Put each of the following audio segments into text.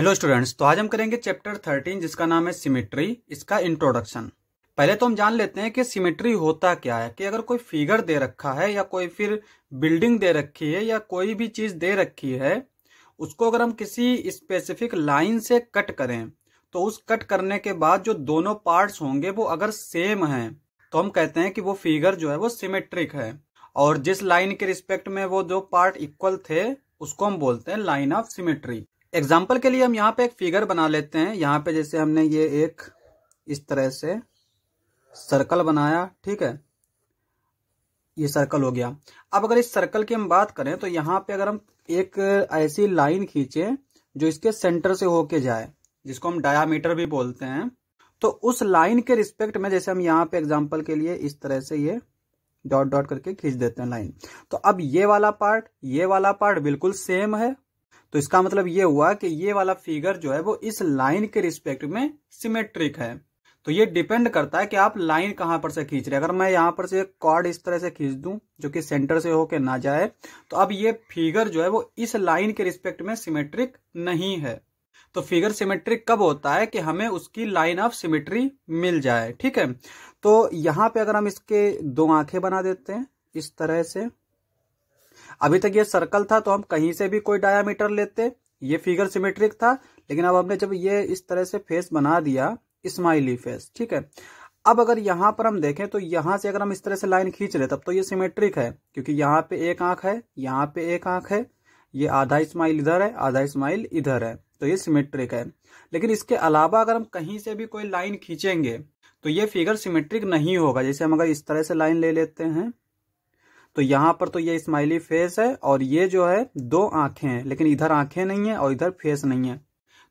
hello students तो आज हम करेंगे चैप्टर थर्टीन जिसका नाम है सिमेट्री इसका इंट्रोडक्शन पहले तो हम जान लेते हैं कि सिमेट्री होता क्या है कि अगर कोई फिगर दे रखा है या कोई फिर बिल्डिंग दे रखी है या कोई भी चीज दे रखी है उसको अगर हम किसी स्पेसिफिक लाइन से कट करें तो उस कट करने के बाद जो दोनों पार्ट होंगे वो अगर सेम है तो हम कहते हैं कि वो फिगर जो है वो सिमेट्रिक है और जिस लाइन के रिस्पेक्ट में वो दो पार्ट इक्वल थे उसको हम बोलते हैं लाइन ऑफ सिमेट्री एग्जाम्पल के लिए हम यहाँ पे एक फिगर बना लेते हैं यहाँ पे जैसे हमने ये एक इस तरह से सर्कल बनाया ठीक है ये सर्कल हो गया अब अगर इस सर्कल की हम बात करें तो यहाँ पे अगर हम एक ऐसी लाइन खींचे जो इसके सेंटर से होके जाए जिसको हम डायामीटर भी बोलते हैं तो उस लाइन के रिस्पेक्ट में जैसे हम यहाँ पे एग्जाम्पल के लिए इस तरह से ये डॉट डॉट करके खींच देते हैं लाइन तो अब ये वाला पार्ट ये वाला पार्ट बिल्कुल सेम है तो इसका मतलब ये हुआ कि ये वाला फिगर जो है वो इस लाइन के रिस्पेक्ट में सिमेट्रिक है तो ये डिपेंड करता है कि आप लाइन कहां पर से खींच रहे हैं अगर मैं यहां पर से कॉर्ड इस तरह से खींच दूं जो कि सेंटर से होके ना जाए तो अब ये फिगर जो है वो इस लाइन के रिस्पेक्ट में सिमेट्रिक नहीं है तो फिगर सिमेट्रिक कब होता है कि हमें उसकी लाइन ऑफ सिमेट्री मिल जाए ठीक है तो यहां पे अगर हम इसके दो आंखें बना देते हैं इस तरह से अभी तक ये सर्कल था तो हम कहीं से भी कोई डायामीटर लेते ये फिगर सिमेट्रिक था लेकिन अब हमने जब ये इस तरह से फेस बना दिया स्माइली फेस ठीक है अब अगर यहां पर हम देखें तो यहां से अगर हम इस तरह से लाइन खींच रहे तब तो ये सिमेट्रिक है क्योंकि यहां पे एक आंख है यहाँ पे एक आंख है ये आधा स्माइल इधर है आधा स्माइल इधर है तो ये सिमेट्रिक है लेकिन इसके अलावा अगर हम कहीं से भी कोई लाइन खींचेंगे तो ये फिगर सिमेट्रिक नहीं होगा जैसे हम अगर इस तरह से लाइन ले लेते हैं तो यहाँ पर तो ये स्माइली फेस है और ये जो है दो आंखें हैं लेकिन इधर आंखें नहीं है और इधर फेस नहीं है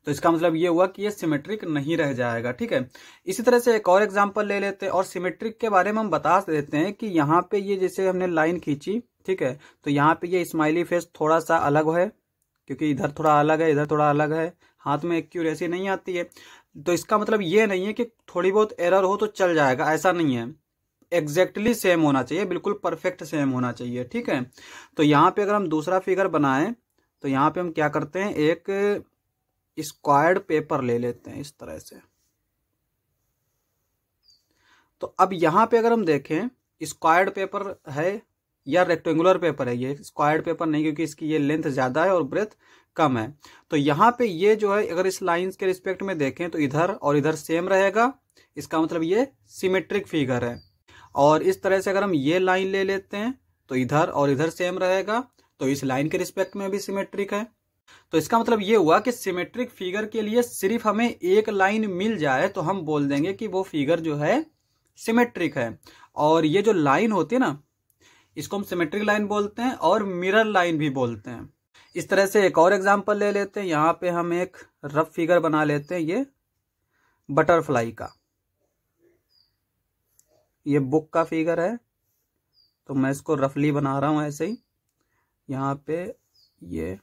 तो इसका मतलब ये हुआ कि ये सिमेट्रिक नहीं रह जाएगा ठीक है इसी तरह से एक और एग्जाम्पल ले लेते हैं और सिमेट्रिक के बारे में हम बता देते हैं कि यहाँ पे ये जैसे हमने लाइन खींची ठीक है तो यहाँ पे ये स्माइली फेस थोड़ा सा अलग है क्योंकि इधर थोड़ा अलग है इधर थोड़ा अलग है हाथ में एक्यूरेसी नहीं आती है तो इसका मतलब ये नहीं है कि थोड़ी बहुत एरर हो तो चल जाएगा ऐसा नहीं है एग्जैक्टली सेम होना चाहिए बिल्कुल परफेक्ट सेम होना चाहिए ठीक है तो यहाँ पे अगर हम दूसरा फिगर बनाएं तो यहाँ पे हम क्या करते हैं एक स्क्वायर्ड पेपर ले लेते हैं इस तरह से तो अब यहाँ पे अगर हम देखें स्क्वायर्ड पेपर है या रेक्टेंगुलर पेपर है ये स्क्वायर्ड पेपर नहीं क्योंकि इसकी ये लेंथ ज़्यादा है और ब्रेथ कम है तो यहाँ पे ये जो है अगर इस लाइन के रिस्पेक्ट में देखें तो इधर और इधर सेम रहेगा इसका मतलब ये सिमेट्रिक फिगर है और इस तरह से अगर हम ये लाइन ले लेते हैं तो इधर और इधर सेम रहेगा तो इस लाइन के रिस्पेक्ट में भी सिमेट्रिक है तो इसका मतलब ये हुआ कि सिमेट्रिक फिगर के लिए सिर्फ हमें एक लाइन मिल जाए तो हम बोल देंगे कि वो फिगर जो है सिमेट्रिक है और ये जो लाइन होती है ना इसको हम सिमेट्रिक लाइन बोलते हैं और मिरर लाइन भी बोलते हैं इस तरह से एक और एग्जाम्पल ले लेते हैं यहां पे हम एक रफ फिगर बना लेते हैं ये बटरफ्लाई का ये बुक का फिगर है तो मैं इसको रफली बना रहा हूँ ऐसे ही यहाँ पे ये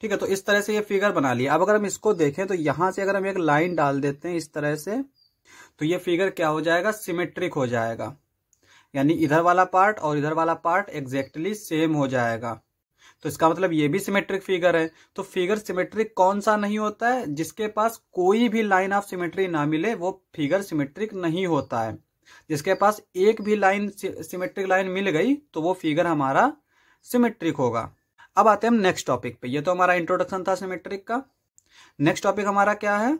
ठीक है तो इस तरह से ये फिगर बना लिया अब अगर हम इसको देखें तो यहां से अगर हम एक लाइन डाल देते हैं इस तरह से तो ये फिगर क्या हो जाएगा सिमेट्रिक हो जाएगा यानी इधर वाला पार्ट और इधर वाला पार्ट एग्जैक्टली सेम हो जाएगा तो इसका मतलब ये भी सिमेट्रिक फिगर है तो फिगर सिमेट्रिक कौन सा नहीं होता है जिसके पास कोई भी लाइन ऑफ सिमेट्री ना मिले वो फिगर सिमेट्रिक नहीं होता है जिसके पास एक भी लाइन सिमेट्रिक लाइन मिल गई तो वो फिगर हमारा सिमेट्रिक होगा अब आते हैं हम नेक्स्ट टॉपिक पे ये तो हमारा इंट्रोडक्शन था सिमेट्रिक का नेक्स्ट टॉपिक हमारा क्या है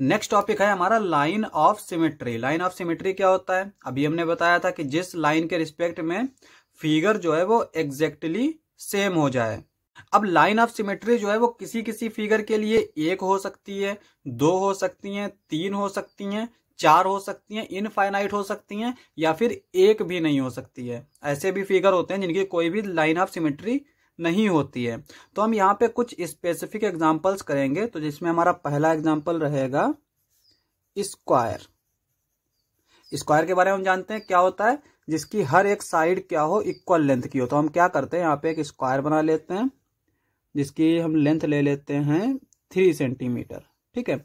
नेक्स्ट टॉपिक है हमारा line of symmetry line of symmetry क्या होता है अभी हमने बताया था कि जिस लाइन के रिस्पेक्ट में फिगर जो है वो एग्जैक्टली सेम हो जाए अब लाइन ऑफ सिमेट्री जो है वो किसी किसी फिगर के लिए एक हो सकती है दो हो सकती हैं तीन हो सकती हैं चार हो सकती हैं इनफाइनाइट हो सकती हैं या फिर एक भी नहीं हो सकती है ऐसे भी फिगर होते हैं जिनकी कोई भी लाइन ऑफ सिमेट्री नहीं होती है तो हम यहाँ पे कुछ स्पेसिफिक एग्जाम्पल्स करेंगे तो जिसमें हमारा पहला एग्जाम्पल रहेगा स्क्वायर स्क्वायर के बारे में हम जानते हैं क्या होता है जिसकी हर एक साइड क्या हो इक्वल लेंथ की हो तो हम क्या करते हैं यहाँ पे एक स्क्वायर बना लेते हैं जिसकी हम लेंथ ले लेते हैं थ्री सेंटीमीटर ठीक है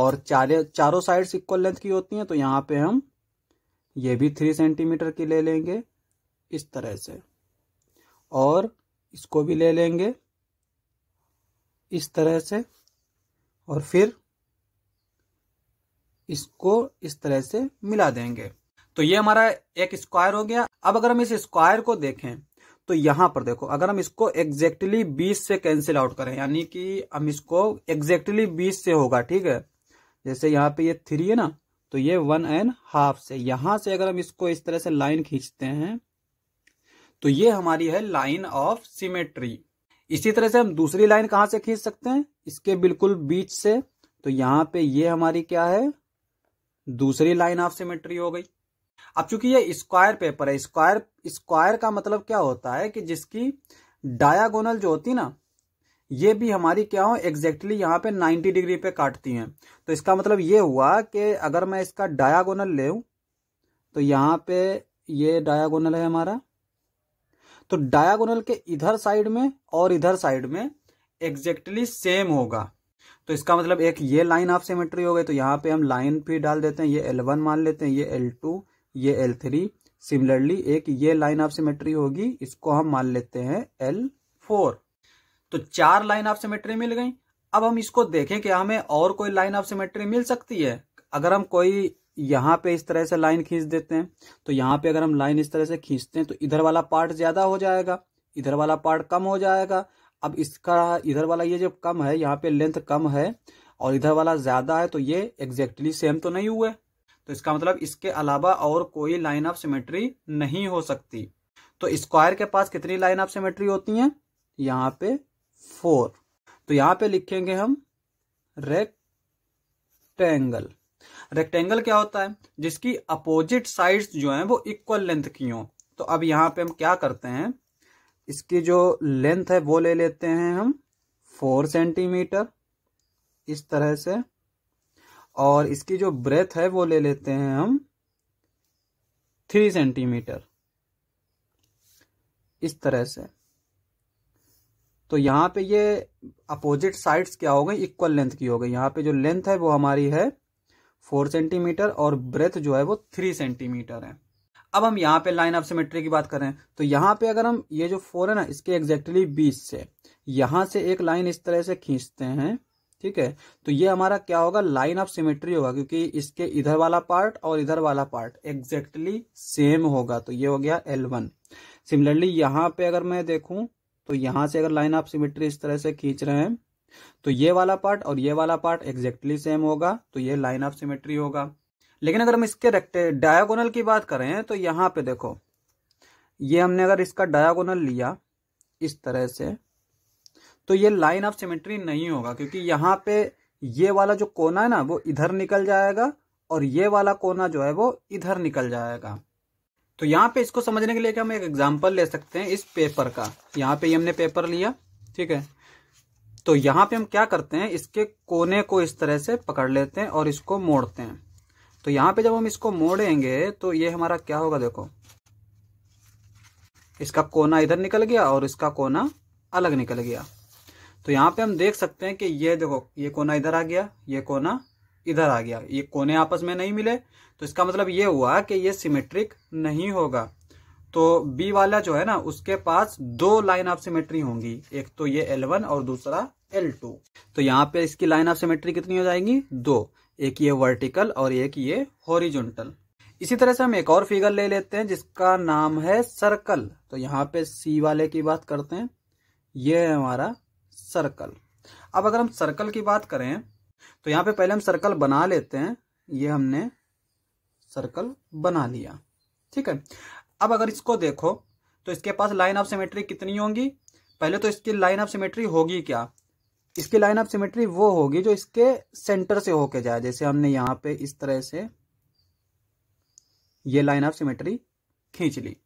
और चारे चारों साइड्स इक्वल लेंथ की होती हैं तो यहाँ पे हम ये भी थ्री सेंटीमीटर की ले लेंगे इस तरह से और इसको भी ले लेंगे इस तरह से और फिर इसको इस तरह से मिला देंगे तो ये हमारा एक स्क्वायर हो गया अब अगर हम इस स्क्वायर को देखें तो यहां पर देखो अगर हम इसको एग्जेक्टली बीस से कैंसिल आउट करें यानी कि हम इसको एग्जेक्टली बीस से होगा ठीक है जैसे यहाँ पे ये थ्री है ना तो ये वन एंड हाफ से यहां से अगर हम इसको इस तरह से लाइन खींचते हैं तो ये हमारी है लाइन ऑफ सिमेट्री इसी तरह से हम दूसरी लाइन कहां से खींच सकते हैं इसके बिल्कुल बीच से तो यहां पे ये हमारी क्या है दूसरी लाइन ऑफ सिमेट्री हो गई अब चूंकि ये स्क्वायर पेपर है स्क्वायर स्क्वायर का मतलब क्या होता है कि जिसकी डायागोनल जो होती ना ये भी हमारी क्या हो एग्जैक्टली यहां पे 90 डिग्री पे काटती हैं तो इसका मतलब ये हुआ कि अगर मैं इसका डायागोनल ले तो यहां पे ये डायागोनल है हमारा तो डायागोनल के इधर साइड में और इधर साइड में एग्जैक्टली सेम होगा तो इसका मतलब एक ये लाइन ऑफ सिमेट्री हो गई तो यहाँ पे हम लाइन भी डाल देते हैं ये एल वन मान लेते हैं ये एल टू ये एल थ्री सिमिलरली एक ये लाइन ऑफ सिमेट्री होगी इसको हम मान लेते हैं एल फोर तो चार लाइन ऑफ सिमेट्री मिल गई अब हम इसको देखें कि हमें और कोई लाइन ऑफ सिमेट्री मिल सकती है अगर हम कोई यहाँ पे इस तरह से लाइन खींच देते हैं तो यहाँ पे अगर हम लाइन इस तरह से खींचते हैं तो इधर वाला पार्ट ज्यादा हो जाएगा इधर वाला पार्ट कम हो जाएगा अब इसका इधर वाला ये जब कम है यहाँ पे लेंथ कम है और इधर वाला ज्यादा है तो ये एग्जैक्टली सेम तो नहीं हुए तो इसका मतलब इसके अलावा और कोई लाइन ऑफ सिमेट्री नहीं हो सकती तो स्क्वायर के पास कितनी लाइन ऑफ सिमेट्री होती हैं यहाँ पे फोर तो यहाँ पे लिखेंगे हम रेक्टेंगल रेक्टेंगल क्या होता है जिसकी अपोजिट साइड्स जो हैं वो इक्वल लेंथ की हो तो अब यहाँ पे हम क्या करते हैं इसकी जो लेंथ है वो ले लेते हैं हम फोर सेंटीमीटर इस तरह से और इसकी जो ब्रेथ है वो ले लेते हैं हम थ्री सेंटीमीटर इस तरह से तो यहां पे ये अपोजिट साइड्स क्या हो गई इक्वल लेंथ की हो गई यहां पे जो लेंथ है वो हमारी है फोर सेंटीमीटर और ब्रेथ जो है वो थ्री सेंटीमीटर है अब हम यहाँ पे लाइन ऑफ सिमेट्री की बात करें तो यहाँ पे अगर हम ये जो फोर है ना इसके एग्जैक्टली बीस से यहां से एक लाइन इस तरह से खींचते हैं ठीक है तो ये हमारा क्या होगा लाइन ऑफ सिमेट्री होगा क्योंकि इसके इधर वाला पार्ट और इधर वाला पार्ट एग्जैक्टली सेम होगा तो ये हो गया एल वन सिमिलरली यहां पर अगर मैं देखूं तो यहां से अगर लाइन ऑफ सिमेट्री इस तरह से खींच रहे हैं तो ये वाला पार्ट और ये वाला पार्ट एग्जैक्टली सेम होगा तो ये लाइन ऑफ सिमेट्री होगा लेकिन अगर हम इसके रेक्टे डायागोनल की बात करें तो यहाँ पे देखो ये हमने अगर इसका डायागोनल लिया इस तरह से तो ये लाइन ऑफ सिमेट्री नहीं होगा क्योंकि यहाँ पे ये वाला जो कोना है ना वो इधर निकल जाएगा और ये वाला कोना जो है वो इधर निकल जाएगा तो यहाँ पे इसको समझने के लिए कि हम एक एग्जाम्पल ले सकते हैं इस पेपर का यहाँ पे ये हमने पेपर लिया ठीक है तो यहाँ पे हम क्या करते हैं इसके कोने को इस तरह से पकड़ लेते हैं और इसको मोड़ते हैं तो यहाँ पे जब हम इसको मोड़ेंगे तो ये हमारा क्या होगा देखो इसका कोना इधर निकल गया और इसका कोना अलग निकल गया तो यहाँ पे हम देख सकते हैं कि ये देखो ये कोना इधर आ गया ये कोना इधर आ गया ये कोने आपस में नहीं मिले तो इसका मतलब ये हुआ कि ये सिमेट्रिक नहीं होगा तो बी वाला जो है ना उसके पास दो लाइन ऑफ सिमेट्री होंगी एक तो ये एल और दूसरा एल तो यहाँ पे इसकी लाइन ऑफ सिमेट्री कितनी हो जाएगी दो एक ये वर्टिकल और एक ये हॉरिजॉन्टल इसी तरह से हम एक और फिगर ले लेते हैं जिसका नाम है सर्कल तो यहाँ पे सी वाले की बात करते हैं ये है हमारा सर्कल अब अगर हम सर्कल की बात करें तो यहाँ पे पहले हम सर्कल बना लेते हैं ये हमने सर्कल बना लिया ठीक है अब अगर इसको देखो तो इसके पास लाइन ऑफ सिमेट्री कितनी होंगी पहले तो इसकी लाइन ऑफ सिमेट्री होगी क्या इसकी लाइन ऑफ सिमेट्री वो होगी जो इसके सेंटर से होके जाए जैसे हमने यहां पे इस तरह से ये लाइन ऑफ सिमेट्री खींच ली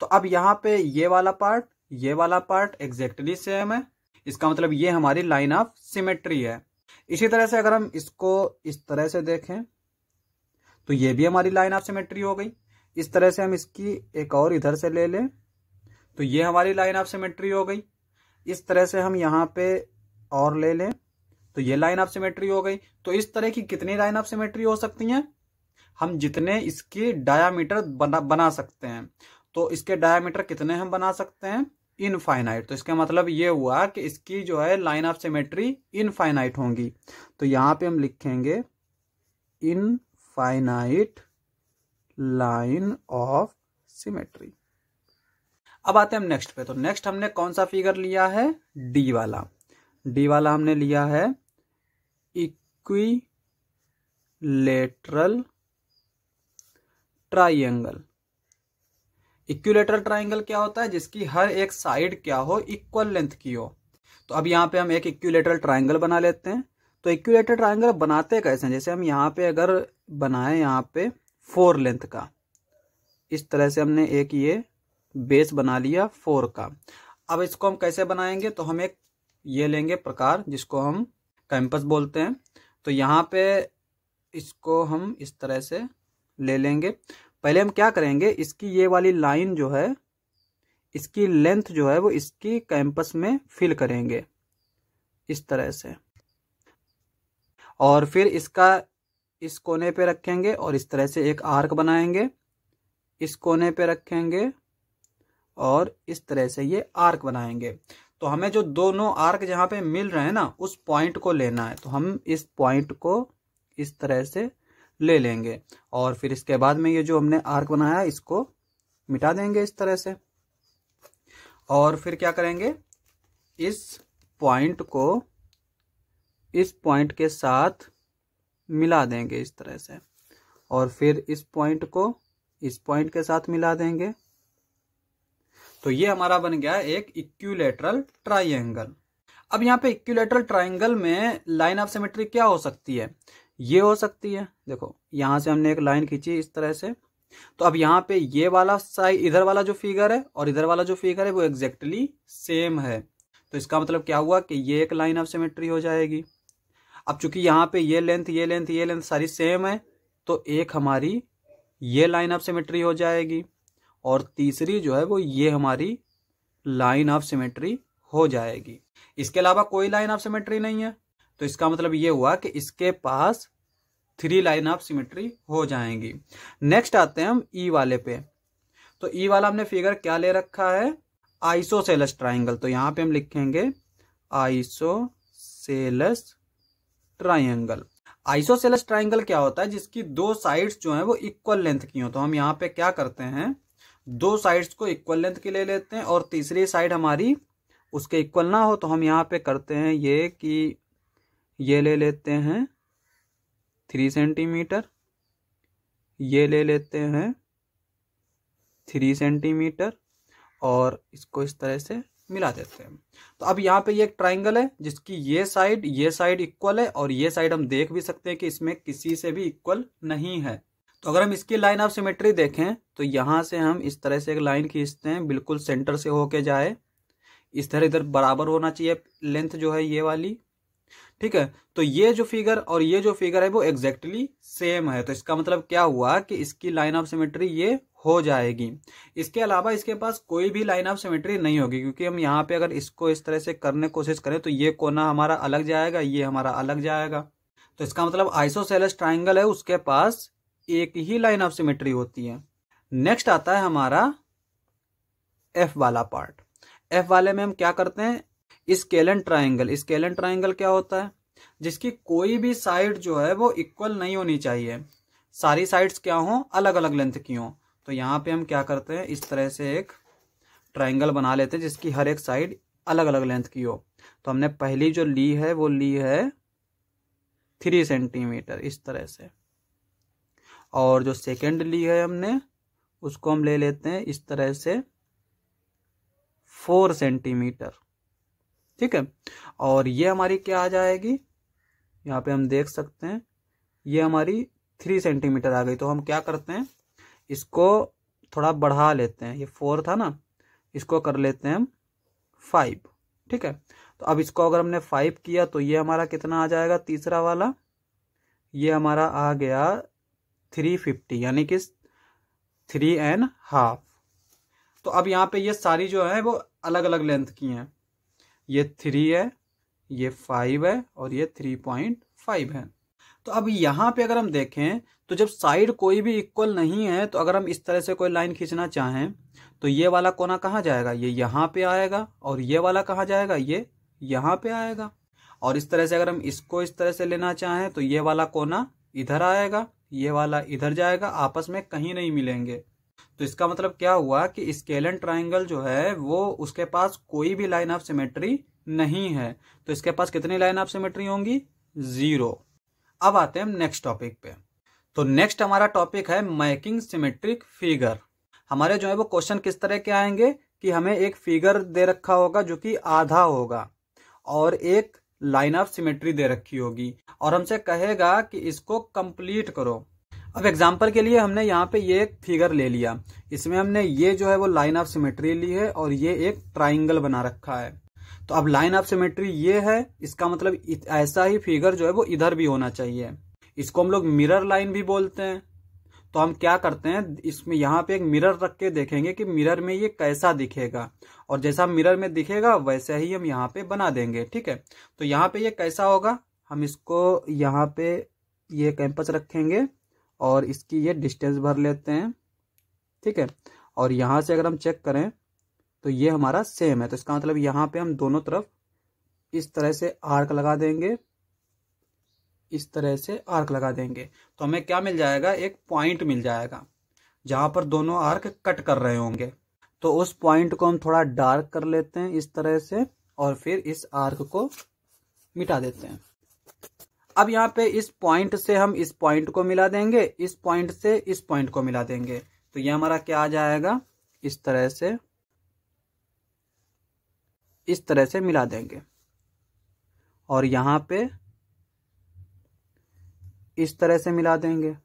तो अब यहां पे ये वाला पार्ट ये वाला पार्ट एग्जैक्टली सेम है इसका मतलब ये हमारी लाइन ऑफ सिमेट्री है इसी तरह से अगर हम इसको इस तरह से देखें तो ये भी हमारी लाइन ऑफ सिमेट्री हो गई इस तरह से हम इसकी एक और इधर से ले लें तो ये हमारी लाइन ऑफ सिमेट्री हो गई इस तरह से हम यहाँ पे और ले लें तो ये लाइन ऑफ सिमेट्री हो गई तो इस तरह की कितनी लाइन ऑफ सिमेट्री हो सकती हैं हम जितने इसके डायामीटर बना बना सकते हैं तो इसके डायामीटर कितने हम बना सकते हैं इनफाइनाइट तो इसका मतलब ये हुआ कि इसकी जो है लाइन ऑफ सिमेट्री इनफाइनाइट होंगी तो यहां पे हम लिखेंगे इनफाइनाइट लाइन ऑफ सिमेट्री अब आते हैं हम नेक्स्ट पे तो नेक्स्ट हमने कौन सा फिगर लिया है डी वाला डी वाला हमने लिया है लेटरल ट्राइंगल इक्वीलेटरल ट्राइंगल क्या होता है जिसकी हर एक साइड क्या हो इक्वल लेंथ की हो तो अब यहाँ पे हम एक इक्वीलेटरल ट्राइंगल बना लेते हैं तो इक्विलेटरल ट्राइंगल बनाते कैसे हैं जैसे हम यहाँ पे अगर बनाए यहाँ पे फोर लेंथ का इस तरह से हमने एक ये बेस बना लिया फोर का अब इसको हम कैसे बनाएंगे तो हम एक ये लेंगे प्रकार जिसको हम कैंपस बोलते हैं तो यहाँ पे इसको हम इस तरह से ले लेंगे पहले हम क्या करेंगे इसकी ये वाली लाइन जो है इसकी लेंथ जो है वो इसकी कैंपस में फिल करेंगे इस तरह से और फिर इसका इस कोने पे रखेंगे और इस तरह से एक आर्क बनाएंगे इस कोने पे रखेंगे और इस तरह से ये आर्क बनाएंगे तो हमें जो दोनों आर्क जहाँ पे मिल रहे हैं ना उस पॉइंट को लेना है तो हम इस पॉइंट को इस तरह से ले लेंगे और फिर इसके बाद में ये जो हमने आर्क बनाया इसको मिटा देंगे इस तरह से और फिर क्या करेंगे इस पॉइंट को इस पॉइंट के साथ मिला देंगे इस तरह से और फिर इस पॉइंट को इस पॉइंट के साथ मिला देंगे तो ये हमारा बन गया एक इक्यूलेटरल ट्राइंगल अब यहाँ पे इक्यूलेटरल ट्राइंगल में लाइन ऑफ सिमेट्री क्या हो सकती है ये हो सकती है देखो यहां से हमने एक लाइन खींची इस तरह से तो अब यहाँ पे ये वाला साइड इधर वाला जो फिगर है और इधर वाला जो फिगर है वो एग्जैक्टली सेम है तो इसका मतलब क्या हुआ कि ये एक लाइन ऑफ सिमेट्री हो जाएगी अब चूंकि यहाँ पे ये लेंथ ये लेंथ ये लेंथ सारी सेम है तो एक हमारी ये लाइन ऑफ सिमेट्री हो जाएगी और तीसरी जो है वो ये हमारी लाइन ऑफ सिमेट्री हो जाएगी इसके अलावा कोई लाइन ऑफ सिमेट्री नहीं है तो इसका मतलब ये हुआ कि इसके पास थ्री लाइन ऑफ सिमेट्री हो जाएंगी नेक्स्ट आते हैं हम ई e वाले पे तो ई e वाला हमने फिगर क्या ले रखा है आइसोसेलस ट्राइंगल तो यहां पे हम लिखेंगे आइसोसेलस ट्राइंगल आइसोसेलस ट्राइंगल क्या होता है जिसकी दो साइड्स जो हैं वो इक्वल लेंथ की हो तो हम यहाँ पे क्या करते हैं दो साइड्स को इक्वल लेंथ की ले लेते हैं और तीसरी साइड हमारी उसके इक्वल ना हो तो हम यहाँ पे करते हैं ये कि ये ले लेते हैं थ्री सेंटीमीटर ये ले लेते हैं थ्री सेंटीमीटर और इसको इस तरह से मिला देते हैं तो अब यहाँ पे ये एक ट्राइंगल है जिसकी ये साइड ये साइड इक्वल है और ये साइड हम देख भी सकते हैं कि इसमें किसी से भी इक्वल नहीं है तो अगर हम इसकी लाइन ऑफ सिमेट्री देखें तो यहाँ से हम इस तरह से एक लाइन खींचते हैं बिल्कुल सेंटर से होके जाए इस तरह इधर बराबर होना चाहिए लेंथ जो है ये वाली ठीक है तो ये जो फिगर और ये जो फिगर है वो एग्जैक्टली सेम है तो इसका मतलब क्या हुआ कि इसकी लाइन ऑफ सिमेट्री ये हो जाएगी इसके अलावा इसके पास कोई भी लाइन ऑफ सिमेट्री नहीं होगी क्योंकि हम यहाँ पे अगर इसको इस तरह से करने कोशिश करें तो ये कोना हमारा अलग जाएगा ये हमारा अलग जाएगा तो इसका मतलब आइसोसेलस ट्राइंगल है उसके पास एक ही लाइन ऑफ सिमेट्री होती है नेक्स्ट आता है हमारा एफ वाला पार्ट एफ वाले में हम क्या करते हैं स्केलन ट्राइंगल स्केलन ट्राइंगल क्या होता है जिसकी कोई भी साइड जो है वो इक्वल नहीं होनी चाहिए सारी साइड्स क्या हों अलग अलग लेंथ की हों तो यहाँ पे हम क्या करते हैं इस तरह से एक ट्राइंगल बना लेते हैं जिसकी हर एक साइड अलग अलग लेंथ की हो तो हमने पहली जो ली है वो ली है थ्री सेंटीमीटर इस तरह से और जो सेकेंड ली है हमने उसको हम ले लेते हैं इस तरह से फोर सेंटीमीटर ठीक है और ये हमारी क्या आ जाएगी यहाँ पे हम देख सकते हैं ये हमारी थ्री सेंटीमीटर आ गई तो हम क्या करते हैं इसको थोड़ा बढ़ा लेते हैं ये फोर था ना इसको कर लेते हैं हम फाइव ठीक है तो अब इसको अगर हमने फाइव किया तो ये हमारा कितना आ जाएगा तीसरा वाला ये हमारा आ गया थ्री फिफ्टी यानी कि थ्री एंड हाफ तो अब यहाँ पे ये सारी जो है वो अलग अलग लेंथ की हैं ये थ्री है ये फाइव है और ये थ्री पॉइंट फाइव है तो अब यहाँ पे अगर हम देखें तो जब साइड कोई भी इक्वल नहीं है तो अगर हम इस तरह से कोई लाइन खींचना चाहें तो ये वाला कोना कहाँ जाएगा ये यहाँ पे आएगा और ये वाला कहाँ जाएगा ये यहाँ पे आएगा और इस तरह से अगर हम इसको इस तरह से लेना चाहें तो ये वाला कोना इधर आएगा ये वाला इधर जाएगा आपस में कहीं नहीं मिलेंगे तो इसका मतलब क्या हुआ कि स्केलन ट्राइंगल जो है वो उसके पास कोई भी लाइन ऑफ सिमेट्री नहीं है तो इसके पास कितनी लाइन ऑफ सिमेट्री होंगी जीरो अब आते हैं नेक्स्ट टॉपिक पे तो नेक्स्ट हमारा टॉपिक है मैकिंग सिमेट्रिक फिगर हमारे जो है वो क्वेश्चन किस तरह के आएंगे कि हमें एक फिगर दे रखा होगा जो कि आधा होगा और एक लाइन ऑफ सिमेट्री दे रखी होगी और हमसे कहेगा कि इसको कंप्लीट करो अब एग्जाम्पल के लिए हमने यहाँ पे ये एक फिगर ले लिया इसमें हमने ये जो है वो लाइन ऑफ सिमेट्री ली है और ये एक ट्राइंगल बना रखा है तो अब लाइन ऑफ सिमेट्री ये है इसका मतलब ऐसा ही फिगर जो है वो इधर भी होना चाहिए इसको हम लोग मिरर लाइन भी बोलते हैं तो हम क्या करते हैं इसमें यहाँ पे एक मिरर रख के देखेंगे कि मिरर में ये कैसा दिखेगा और जैसा मिरर में दिखेगा वैसा ही हम यहाँ पे बना देंगे ठीक है तो यहाँ पे ये कैसा होगा हम इसको यहाँ पे ये कैंपस रखेंगे और इसकी ये डिस्टेंस भर लेते हैं ठीक है और यहाँ से अगर हम चेक करें तो ये हमारा सेम है तो इसका मतलब यहाँ पे हम दोनों तरफ इस तरह से आर्क लगा देंगे इस तरह से आर्क लगा देंगे तो हमें क्या मिल जाएगा एक पॉइंट मिल जाएगा जहां पर दोनों आर्क कट कर रहे होंगे तो उस पॉइंट को हम थोड़ा डार्क कर लेते हैं इस तरह से और फिर इस आर्क को मिटा देते हैं अब यहाँ पे इस पॉइंट से हम इस पॉइंट को मिला देंगे इस पॉइंट से इस पॉइंट को मिला देंगे तो ये हमारा क्या आ जाएगा इस तरह से इस तरह से मिला देंगे और यहाँ पे इस तरह से मिला देंगे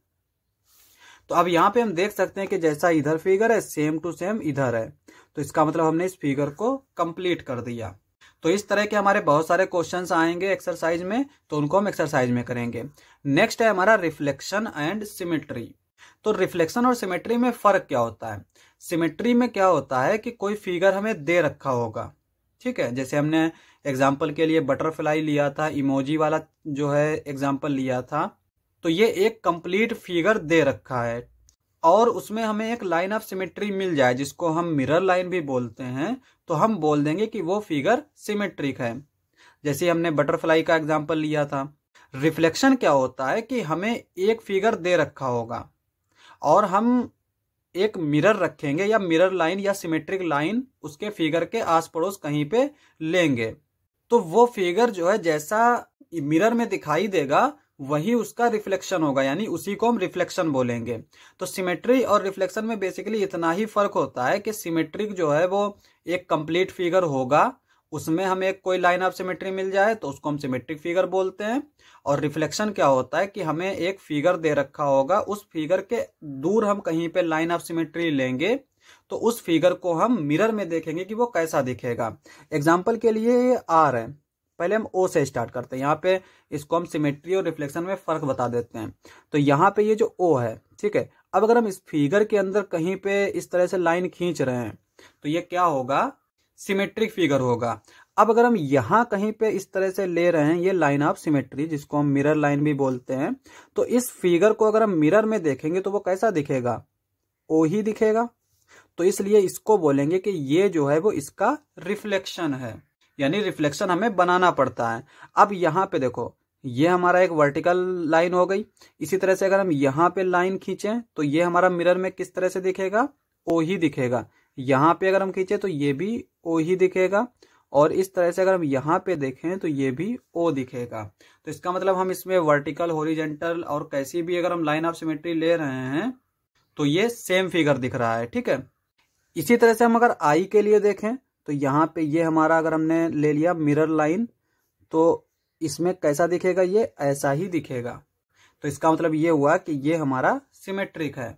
तो अब यहां पे हम देख सकते हैं कि जैसा इधर फिगर है सेम टू सेम इधर है तो इसका मतलब हमने इस फिगर को कंप्लीट कर दिया तो इस तरह के हमारे बहुत सारे क्वेश्चन आएंगे एक्सरसाइज में तो उनको हम एक्सरसाइज में करेंगे नेक्स्ट है हमारा रिफ्लेक्शन एंड सिमेट्री तो रिफ्लेक्शन और सिमेट्री में फर्क क्या होता है सिमेट्री में क्या होता है कि कोई फिगर हमें दे रखा होगा ठीक है जैसे हमने एग्जाम्पल के लिए बटरफ्लाई लिया था इमोजी वाला जो है एग्जाम्पल लिया था तो ये एक कंप्लीट फिगर दे रखा है और उसमें हमें एक लाइन ऑफ सिमेट्री मिल जाए जिसको हम मिरर लाइन भी बोलते हैं तो हम बोल देंगे कि वो फिगर सिमेट्रिक है जैसे हमने बटरफ्लाई का एग्जाम्पल लिया था रिफ्लेक्शन क्या होता है कि हमें एक फिगर दे रखा होगा और हम एक मिरर रखेंगे या मिरर लाइन या सिमेट्रिक लाइन उसके फिगर के आस पड़ोस कहीं पे लेंगे तो वो फिगर जो है जैसा मिरर में दिखाई देगा वही उसका रिफ्लेक्शन होगा यानी उसी को हम रिफ्लेक्शन बोलेंगे तो सिमेट्री और रिफ्लेक्शन में बेसिकली इतना ही फर्क होता है कि सिमेट्रिक जो है वो एक कंप्लीट फिगर होगा उसमें हमें एक कोई लाइन ऑफ सिमेट्री मिल जाए तो उसको हम सिमेट्रिक फिगर बोलते हैं और रिफ्लेक्शन क्या होता है कि हमें एक फिगर दे रखा होगा उस फिगर के दूर हम कहीं पे लाइन ऑफ सिमेट्री लेंगे तो उस फिगर को हम मिरर में देखेंगे कि वो कैसा दिखेगा एग्जाम्पल के लिए आर है पहले हम ओ से स्टार्ट करते हैं यहाँ पे इसको हम सिमेट्री और रिफ्लेक्शन में फर्क बता देते हैं तो यहाँ पे ये जो ओ है ठीक है अब अगर हम इस फिगर के अंदर कहीं पे इस तरह से लाइन खींच रहे हैं तो ये क्या होगा सिमेट्रिक फिगर होगा अब अगर हम यहाँ कहीं पे इस तरह से ले रहे हैं ये लाइन ऑफ सिमेट्री जिसको हम मिरर लाइन भी बोलते हैं तो इस फिगर को अगर हम मिरर में देखेंगे तो वो कैसा दिखेगा ओ ही दिखेगा तो इसलिए इसको बोलेंगे कि ये जो है वो इसका रिफ्लेक्शन है यानी रिफ्लेक्शन हमें बनाना पड़ता है अब यहाँ पे देखो ये हमारा एक वर्टिकल लाइन हो गई इसी तरह से अगर हम यहाँ पे लाइन खींचें तो ये हमारा मिरर में किस तरह से दिखेगा ओ ही दिखेगा यहाँ पे अगर हम खींचे तो ये भी ओ ही दिखेगा और इस तरह से अगर हम यहाँ पे देखें तो ये भी ओ दिखेगा तो इसका मतलब हम इसमें वर्टिकल होरिजेंटल और कैसी भी अगर हम लाइन ऑफ सिमेट्री ले रहे हैं तो ये सेम फिगर दिख रहा है ठीक है इसी तरह से हम अगर आई के लिए देखें तो यहाँ पे ये हमारा अगर हमने ले लिया मिरर लाइन तो इसमें कैसा दिखेगा ये ऐसा ही दिखेगा तो इसका मतलब ये हुआ कि ये हमारा सिमेट्रिक है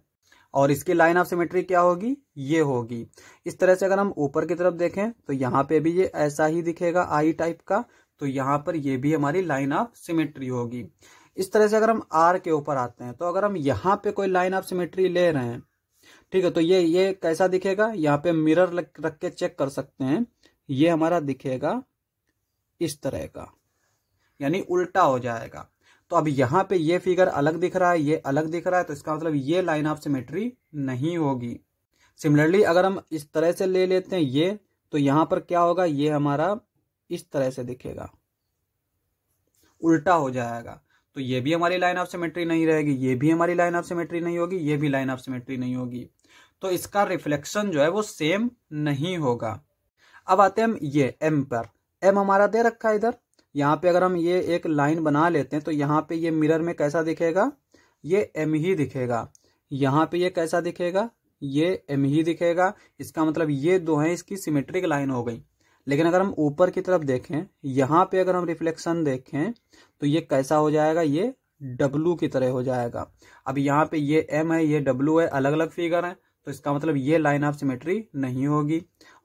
और इसकी लाइन ऑफ सिमेट्री क्या होगी ये होगी इस तरह से अगर हम ऊपर की तरफ देखें तो यहाँ पे भी ये ऐसा ही दिखेगा आई टाइप का तो यहाँ पर ये भी हमारी लाइन ऑफ सिमेट्री होगी इस तरह से अगर हम आर के ऊपर आते हैं तो अगर हम यहाँ पे कोई लाइन ऑफ सिमेट्री ले रहे हैं ठीक है तो ये ये कैसा दिखेगा यहाँ पे मिरर रख के चेक कर सकते हैं ये हमारा दिखेगा इस तरह का यानी उल्टा हो जाएगा तो अब यहाँ पे ये फिगर अलग दिख रहा है ये अलग दिख रहा है तो इसका मतलब ये लाइन ऑफ सिमेट्री नहीं होगी सिमिलरली अगर हम इस तरह से ले लेते हैं ये तो यहाँ पर क्या होगा ये हमारा इस तरह से दिखेगा उल्टा हो जाएगा तो ये भी हमारी लाइन ऑफ सिमेट्री नहीं रहेगी ये भी हमारी लाइन ऑफ सिमेट्री नहीं होगी ये भी लाइन ऑफ सिमेट्री नहीं होगी तो इसका रिफ्लेक्शन जो है वो सेम नहीं होगा अब आते हैं हम ये एम पर एम हमारा दे रखा है इधर यहाँ पे अगर हम ये एक लाइन बना लेते हैं तो यहाँ पे ये मिरर में कैसा दिखेगा ये एम ही दिखेगा यहाँ पे ये कैसा दिखेगा ये एम ही दिखेगा इसका मतलब ये दो है इसकी सिमेट्रिक लाइन हो गई लेकिन अगर हम ऊपर की तरफ देखें यहाँ पे अगर हम रिफ्लेक्शन देखें तो ये कैसा हो जाएगा ये डब्लू की तरह हो जाएगा अब यहाँ पे ये एम है ये डब्लू है अलग अलग फिगर है तो इसका मतलब ये लाइन ऑफ सिमेट्री नहीं होगी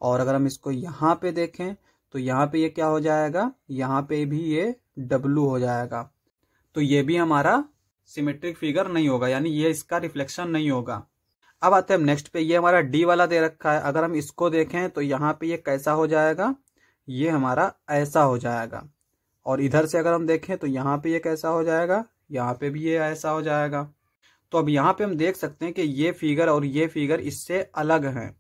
और अगर हम इसको यहाँ पे देखें तो यहाँ पे ये क्या हो जाएगा यहाँ पे भी ये डब्लू हो जाएगा तो ये भी हमारा सिमेट्रिक फिगर नहीं होगा यानी ये इसका रिफ्लेक्शन नहीं होगा अब आते हैं नेक्स्ट पे ये हमारा डी वाला दे रखा है अगर हम इसको देखें तो यहाँ पे ये कैसा हो जाएगा ये हमारा ऐसा हो जाएगा और इधर से अगर हम देखें तो यहाँ पे ये कैसा हो जाएगा यहाँ पे भी ये ऐसा हो जाएगा तो अब यहाँ पे हम देख सकते हैं कि ये फिगर और ये फिगर इससे अलग हैं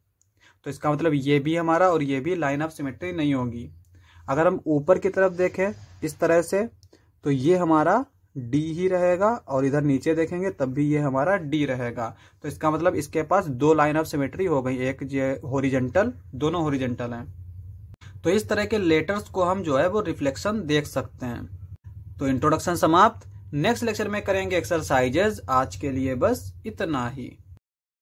तो इसका मतलब ये भी हमारा और ये भी लाइन ऑफ सिमेट्री नहीं होगी अगर हम ऊपर की तरफ देखें इस तरह से तो ये हमारा डी ही रहेगा और इधर नीचे देखेंगे तब भी ये हमारा डी रहेगा तो इसका मतलब इसके पास दो लाइन ऑफ सिमेट्री हो गई एक ये होरिजेंटल दोनों होरिजेंटल हैं तो इस तरह के लेटर्स को हम जो है वो रिफ्लेक्शन देख सकते हैं तो इंट्रोडक्शन समाप्त नेक्स्ट लेक्चर में करेंगे एक्सरसाइजेज आज के लिए बस इतना ही